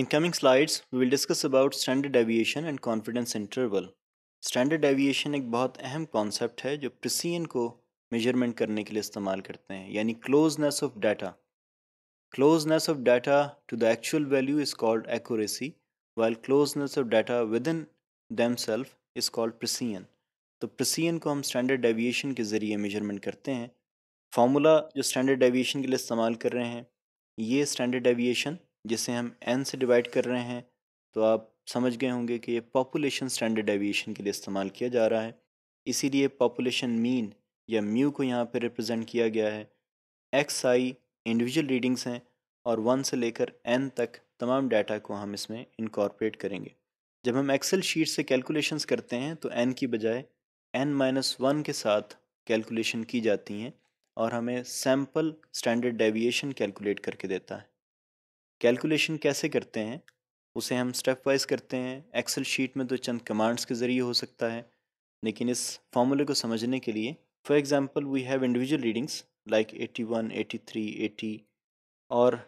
In coming slides, we will discuss about standard deviation and confidence interval. Standard deviation एक बहुत अहम concept है जो प्रिसीजन को मेजरमेंट करने के लिए इस्तेमाल करते हैं यानी closeness of data closeness of data to the actual value is called accuracy while closeness of data within themselves is called precision तो प्रिसीजन को हम स्टैंडर्ड डेविएशन के ज़रिए मेजरमेंट करते हैं फार्मूला जो स्टैंडर्ड डेविएशन के लिए इस्तेमाल कर रहे हैं ये स्टैंडर्ड डेविएशन जिसे हम एन से डिवाइड कर रहे हैं तो आप समझ गए होंगे कि ये पॉपुलेशन स्टैंडर्ड एविएशन के लिए इस्तेमाल किया जा रहा है इसीलिए पॉपुलेशन मीन या म्यू को यहाँ पर रिप्रेजेंट किया गया है एक्स आई इंडिविजुअल रीडिंग्स हैं और वन से लेकर एन तक तमाम डाटा को हम इसमें इनकॉर्पोरेट करेंगे जब हम एक्सेल शीट से कैलकुलेशंस करते हैं तो एन की बजाय एन माइनस वन के साथ कैलकुलेशन की जाती हैं और हमें सैम्पल स्टैंडर्ड डेविएशन कैलकुलेट करके देता है कैलकुलेशन कैसे करते हैं उसे हम स्टेप वाइज करते हैं एक्सेल शीट में तो चंद कमांड्स के ज़रिए हो सकता है लेकिन इस फॉर्मूले को समझने के लिए for example we have individual readings like 81, 83, 80 और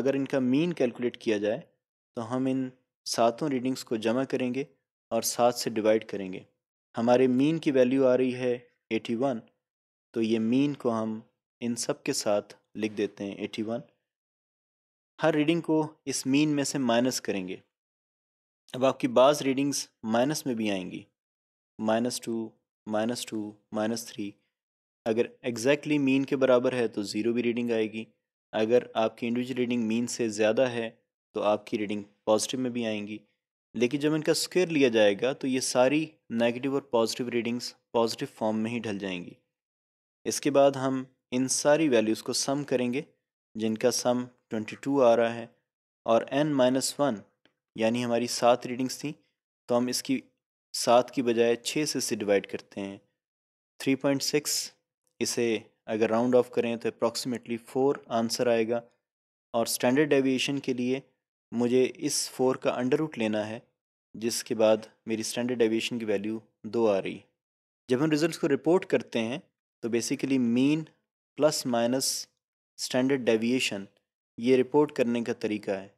अगर इनका मीन कैलकुलेट किया जाए तो हम इन सातों रीडिंग्स को जमा करेंगे और सात से डिवाइड करेंगे हमारे मीन की वैल्यू आ रही है वन तो ये मीन को हम इन सब के साथ लिख देते हैं एटी वन हर रीडिंग को इस मीन में से माइनस करेंगे अब आपकी बाज़ रीडिंग्स माइनस में भी आएंगी minus two minus two minus three अगर एग्जैक्टली exactly मीन के बराबर है तो ज़ीरो भी रीडिंग आएगी अगर आपकी इंडिविजुअल रीडिंग मीन से ज़्यादा है तो आपकी रीडिंग पॉजिटिव में भी आएंगी लेकिन जब इनका स्क्वेयर लिया जाएगा तो ये सारी नेगेटिव और पॉजिटिव रीडिंग्स पॉजिटिव फॉर्म में ही ढल जाएंगी इसके बाद हम इन सारी वैल्यूज़ को सम करेंगे जिनका सम ट्वेंटी टू आ रहा है और एन माइनस वन यानी हमारी सात रीडिंग्स थी तो हम इसकी सात की बजाय छः से इसे डिवाइड करते हैं थ्री पॉइंट सिक्स इसे अगर राउंड ऑफ करें तो अप्रॉक्सीमेटली फ़ोर आंसर आएगा और स्टैंडर्ड डेविएशन के लिए मुझे इस फोर का अंडर रूट लेना है जिसके बाद मेरी स्टैंडर्ड डेविएशन की वैल्यू दो आ रही जब हम रिजल्ट्स को रिपोर्ट करते हैं तो basically mean plus minus standard deviation ये रिपोर्ट करने का तरीका है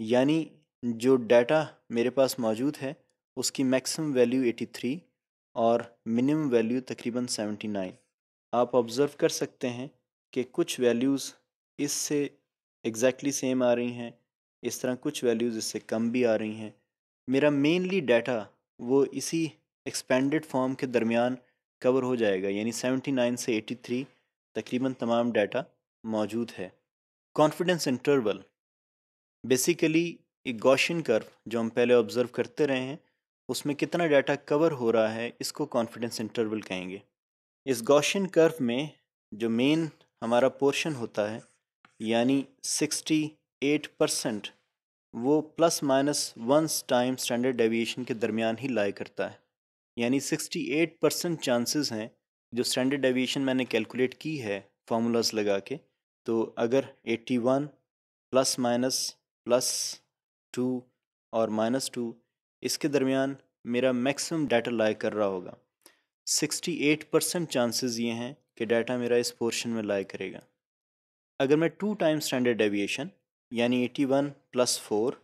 यानी जो डाटा मेरे पास मौजूद है उसकी मैक्सिमम वैल्यू 83 और मिनिमम वैल्यू तकरीबन 79 आप ऑब्ज़र्व कर सकते हैं कि कुछ वैल्यूज़ इससे एग्जैक्टली exactly सेम आ रही हैं इस तरह कुछ वैल्यूज़ इससे कम भी आ रही हैं मेरा मेनली डाटा वो इसी एक्सपेंडेड फॉर्म के दरमियान कवर हो जाएगा यानी 79 से 83 तकरीबन तमाम डाटा मौजूद है कॉन्फिडेंस इंटरवल बेसिकली एक गौशन कर्व जो हम पहले ऑब्जर्व करते रहे हैं उसमें कितना डाटा कवर हो रहा है इसको कॉन्फिडेंस इंटरवल कहेंगे इस गौशन कर्व में जो मेन हमारा पोर्शन होता है यानी 68 परसेंट वो plus minus one time standard deviation के दरमियान ही लाया करता है यानी 68 परसेंट चांसेस हैं जो स्टैंडर्ड डेविएशन मैंने कैलकुलेट की है फार्मूलाज लगा के तो अगर 81 प्लस माइनस प्लस टू और माइनस टू इसके दरमियान मेरा मैक्सिमम डाटा लाइक कर रहा होगा 68 परसेंट चांसेस ये हैं कि डाटा मेरा इस पोर्शन में लाई करेगा अगर मैं टू टाइम स्टैंडर्ड डेविएशन यानी 81 प्लस फोर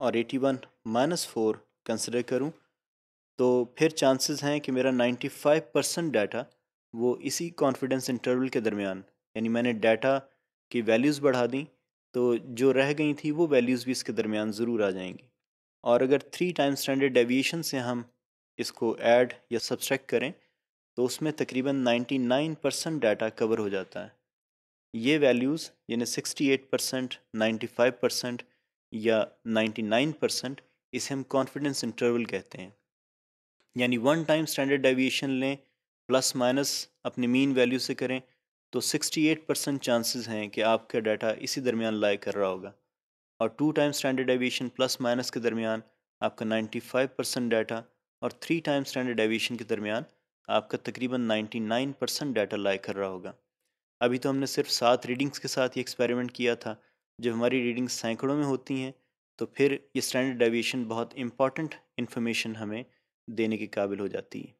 और 81 माइनस फोर कंसिडर करूँ तो फिर चांसेस हैं कि मेरा 95 परसेंट डाटा वो इसी कॉन्फिडेंस इंटरवल के दरमियान यानी मैंने डाटा की वैल्यूज़ बढ़ा दी तो जो रह गई थी वो वैल्यूज़ भी इसके दरमियान ज़रूर आ जाएंगी और अगर थ्री टाइम स्टैंडर्ड डेविएशन से हम इसको ऐड या सब्सट्रैक्ट करें तो उसमें तकरीबन 99 परसेंट डाटा कवर हो जाता है ये वैल्यूज़ यानी 68 परसेंट नाइन्टी परसेंट या 99 परसेंट इसे हम कॉन्फिडेंस इंटरवल कहते हैं यानी वन टाइम स्टैंडर्ड डेविएशन लें प्लस माइनस अपनी मीन वैल्यू से करें तो 68 परसेंट चांसेस हैं कि आपका डाटा इसी दरमियान लाई कर रहा होगा और two time standard deviation plus minus के दरमियान आपका 95 परसेंट डाटा और थ्री टाइम स्टैंडर्ड एविएशन के दरमियान आपका तकरीबन 99 परसेंट डाटा लाए कर रहा होगा अभी तो हमने सिर्फ सात रीडिंग्स के साथ ये एक्सपेरिमेंट किया था जब हमारी रीडिंग्स सैकड़ों में होती हैं तो फिर ये स्टैंडर्ड डेविएशन बहुत इम्पॉर्टेंट इन्फॉर्मेशन हमें देने के काबिल हो जाती है